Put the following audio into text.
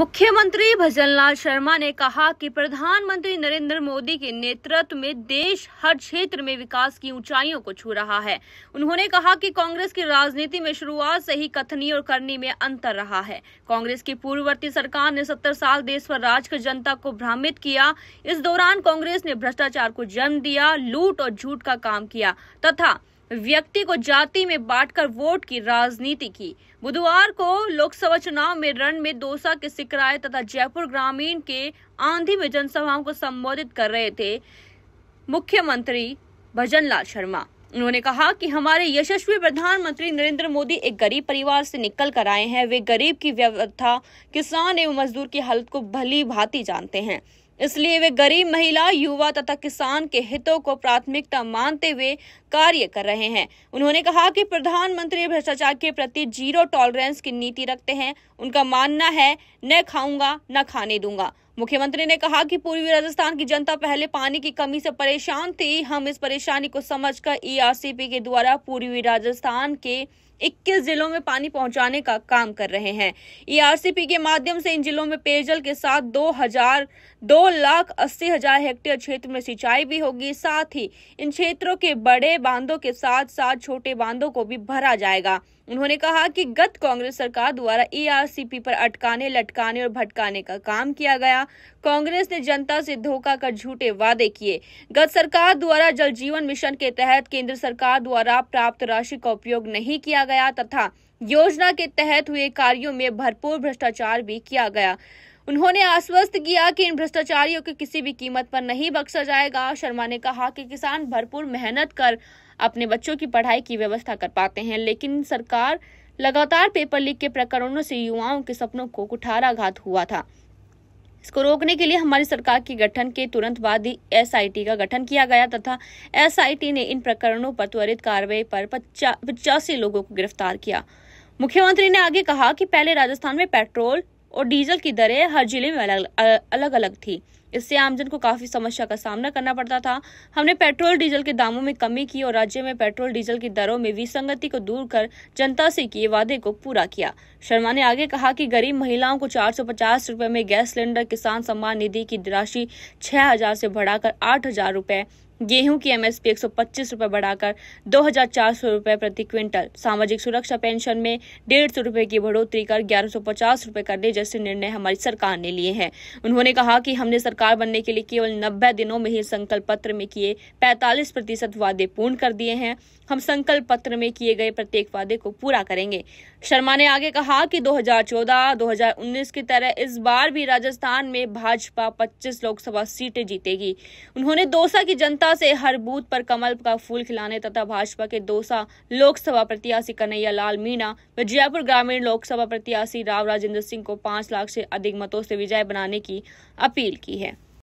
मुख्यमंत्री भजनलाल शर्मा ने कहा कि प्रधानमंत्री नरेंद्र मोदी के नेतृत्व में देश हर क्षेत्र में विकास की ऊंचाइयों को छू रहा है उन्होंने कहा कि कांग्रेस की राजनीति में शुरुआत से ही कथनी और करनी में अंतर रहा है कांग्रेस की पूर्ववर्ती सरकार ने सत्तर साल देश पर राज कर जनता को भ्रमित किया इस दौरान कांग्रेस ने भ्रष्टाचार को जन्म दिया लूट और झूठ का काम किया तथा व्यक्ति को जाति में बांटकर वोट की राजनीति की बुधवार को लोकसभा चुनाव में रण में दोसा के सिकराय तथा जयपुर ग्रामीण के आंधी में जनसभाओं को संबोधित कर रहे थे मुख्यमंत्री भजन लाल शर्मा उन्होंने कहा कि हमारे यशस्वी प्रधानमंत्री नरेंद्र मोदी एक गरीब परिवार से निकल कर आए हैं वे गरीब की व्यवस्था किसान एवं मजदूर की हालत को भली भांति जानते हैं इसलिए वे गरीब महिला युवा तथा किसान के हितों को प्राथमिकता मानते हुए कार्य कर रहे हैं उन्होंने कहा कि प्रधानमंत्री भ्रष्टाचार के प्रति जीरो टॉलरेंस की नीति रखते हैं उनका मानना है न खाऊंगा न खाने दूंगा मुख्यमंत्री ने कहा कि पूर्वी राजस्थान की जनता पहले पानी की कमी से परेशान थी हम इस परेशानी को समझकर ईआरसीपी e के द्वारा पूर्वी राजस्थान के 21 जिलों में पानी पहुंचाने का काम कर रहे हैं ईआरसीपी e के माध्यम से इन जिलों में पेयजल के साथ दो हजार दो लाख अस्सी हजार हेक्टेयर क्षेत्र में सिंचाई भी होगी साथ ही इन क्षेत्रों के बड़े बांधों के साथ साथ छोटे बांधों को भी भरा जाएगा उन्होंने कहा कि गत कांग्रेस सरकार द्वारा ईआरसीपी e पर अटकाने लटकाने और भटकाने का काम किया गया कांग्रेस ने जनता से धोखा कर झूठे वादे किए गत सरकार द्वारा जल जीवन मिशन के तहत केंद्र सरकार द्वारा प्राप्त राशि का उपयोग नहीं किया गया तथा योजना के तहत हुए कार्यों में भरपूर भ्रष्टाचार भी किया गया उन्होंने आश्वस्त किया कि इन भ्रष्टाचारियों के किसी भी कीमत पर नहीं बख्शा जाएगा शर्मा ने कहा कि किसान भरपूर मेहनत कर अपने बच्चों की पढ़ाई की व्यवस्था कर पाते हैं लेकिन सरकार लगातार पेपर लीक के प्रकरणों से युवाओं के सपनों को कुठाराघात हुआ था इसको रोकने के लिए हमारी सरकार के गठन के तुरंत बाद ही एसआईटी का गठन किया गया तथा एसआईटी ने इन प्रकरणों पर त्वरित कार्रवाई पर पचासी लोगों को गिरफ्तार किया मुख्यमंत्री ने आगे कहा कि पहले राजस्थान में पेट्रोल और डीजल की दरें हर जिले में अलग अलग, अलग थी इससे आमजन को काफी समस्या का सामना करना पड़ता था हमने पेट्रोल डीजल के दामों में कमी की और राज्य में पेट्रोल डीजल की दरों में विसंगति को दूर कर जनता से किए वादे को पूरा किया शर्मा ने आगे कहा कि गरीब महिलाओं को चार सौ पचास रूपए में गैस सिलेंडर किसान सम्मान निधि की राशि छह हजार से बढ़ाकर आठ हजार रूपए गेहूं की एमएसपी पच्चीस रूपए बढ़ाकर सौ रूपए प्रति क्विंटल सामाजिक सुरक्षा पेंशन में डेढ़ सौ रूपए की बढ़ोतरी कर ग्यारह सौ पचास रूपए करने जैसे निर्णय हमारी सरकार ने लिए हैं उन्होंने कहा कि हमने सरकार सरकार बनने के लिए केवल नब्बे दिनों में ही संकल्प पत्र में किए 45 प्रतिशत वादे पूर्ण कर दिए हैं हम संकल्प पत्र में किए गए प्रत्येक वादे को पूरा करेंगे शर्मा ने आगे कहा कि 2014-2019 की तरह इस बार भी राजस्थान में भाजपा 25 लोकसभा सीटें जीतेगी उन्होंने दोसा की जनता से हर बूथ पर कमल का फूल खिलाने तथा भाजपा के दोसा लोकसभा प्रत्याशी कन्हैया लाल मीणा व जयपुर ग्रामीण लोकसभा प्रत्याशी राव राजेंद्र सिंह को पांच लाख से अधिक मतों से विजय बनाने की अपील की है